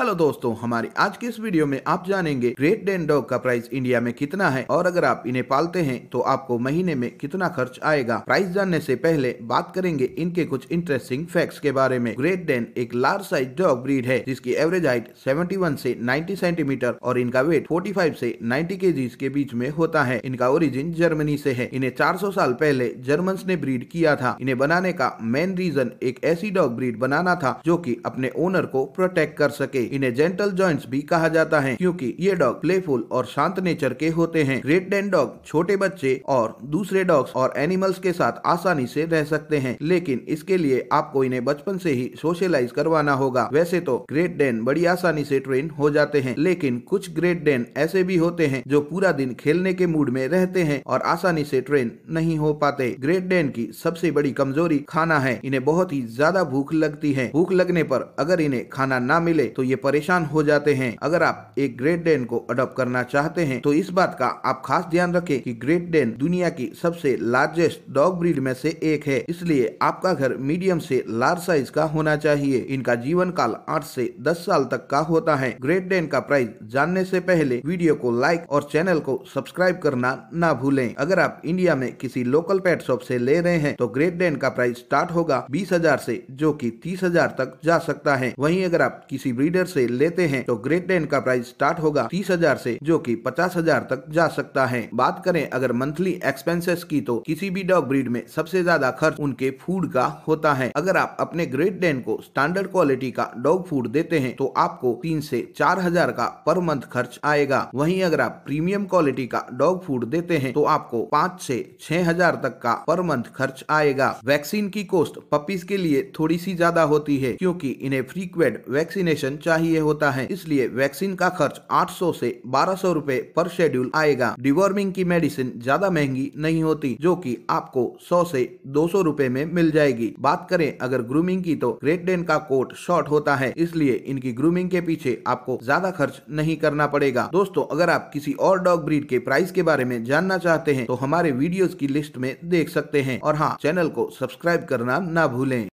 hello दोस्तों हमारी आज की इस वीडियो में आप जानेंगे ग्रेट डेन डॉग का प्राइस इंडिया में कितना है और अगर आप इन्हें पालते हैं तो आपको महीने में कितना खर्च आएगा प्राइस जानने से पहले बात करेंगे इनके कुछ इंटरेस्टिंग फैक्ट्स के बारे में ग्रेट डेन एक लार्ज साइज डॉग ब्रीड है जिसकी एवरेज हाइट सेवेंटी वन से नाइन्टी सेंटीमीटर और इनका वेट फाइव से नाइन्टी के के बीच में होता है इनका ओरिजिन जर्मनी से है इन्हें सौ साल पहले जर्मन ने ब्रीड किया था इन्हें बनाने का मेन रीजन एक ऐसी डॉग ब्रीड बनाना था जो की अपने ओनर को प्रोटेक्ट कर सके इन्हें जेंटल ज्वाइंट भी कहा जाता है क्योंकि ये डॉग प्लेफुल और शांत नेचर के होते हैं ग्रेट डेन डॉग छोटे बच्चे और दूसरे डॉग्स और एनिमल्स के साथ आसानी से रह सकते हैं लेकिन इसके लिए आपको इन्हें बचपन से ही सोशलाइज करवाना होगा वैसे तो ग्रेट डेन बड़ी आसानी से ट्रेन हो जाते हैं लेकिन कुछ ग्रेट डेन ऐसे भी होते हैं जो पूरा दिन खेलने के मूड में रहते हैं और आसानी से ट्रेन नहीं हो पाते ग्रेट डेन की सबसे बड़ी कमजोरी खाना है इन्हें बहुत ही ज्यादा भूख लगती है भूख लगने पर अगर इन्हें खाना ना मिले तो ये परेशान हो जाते हैं अगर आप एक ग्रेट डेन को अडोप्ट करना चाहते हैं तो इस बात का आप खास ध्यान रखें कि ग्रेट डेन दुनिया की सबसे लार्जेस्ट डॉग ब्रीड में से एक है इसलिए आपका घर मीडियम से लार्ज साइज का होना चाहिए इनका जीवन काल आठ से दस साल तक का होता है ग्रेट डेन का प्राइस जानने से पहले वीडियो को लाइक और चैनल को सब्सक्राइब करना ना भूलें अगर आप इंडिया में किसी लोकल पेट शॉप से ले रहे हैं तो ग्रेट डेन का प्राइस स्टार्ट होगा बीस हजार से जो कि तीस हजार तक जा सकता है वहीं अगर आप किसी ब्रीडर लीडर से लेते हैं तो ग्रेट डेन का प्राइस स्टार्ट होगा तीस हजार से जो कि पचास हजार तक जा सकता है बात करें अगर मंथली एक्सपेंसेस की तो किसी भी डॉग ब्रीड में सबसे ज्यादा खर्च उनके फूड का होता है अगर आप अपने ग्रेट डेन को स्टैंडर्ड क्वालिटी का डॉग फूड देते हैं तो आपको तीन से चार हजार का पर मंथ खर्च आएगा वहीं अगर आप प्रीमियम क्वालिटी का डॉग फूड देते हैं तो आपको पाँच से छह हजार तक का पर मंथ खर्च आएगा वैक्सीन की कॉस्ट पपीज के लिए थोड़ी सी ज्यादा होती है क्योंकि इन्हें फ्रीक्वेंट वैक्सीनेशन चाहिए होता है इसलिए वैक्सीन का खर्च 800 से 1200 रुपए पर शेड्यूल आएगा डिवॉर्मिंग की मेडिसिन ज्यादा महंगी नहीं होती जो कि आपको 100 से 200 रुपए में मिल जाएगी बात करें अगर ग्रूमिंग की तो ग्रेट डेन का कोट शॉर्ट होता है इसलिए इनकी ग्रूमिंग के पीछे आपको ज्यादा खर्च नहीं करना पड़ेगा दोस्तों अगर आप किसी और डॉग ब्रीड के प्राइस के बारे में जानना चाहते हैं तो हमारे वीडियोज की लिस्ट में देख सकते हैं और हाँ चैनल को सब्सक्राइब करना ना भूलें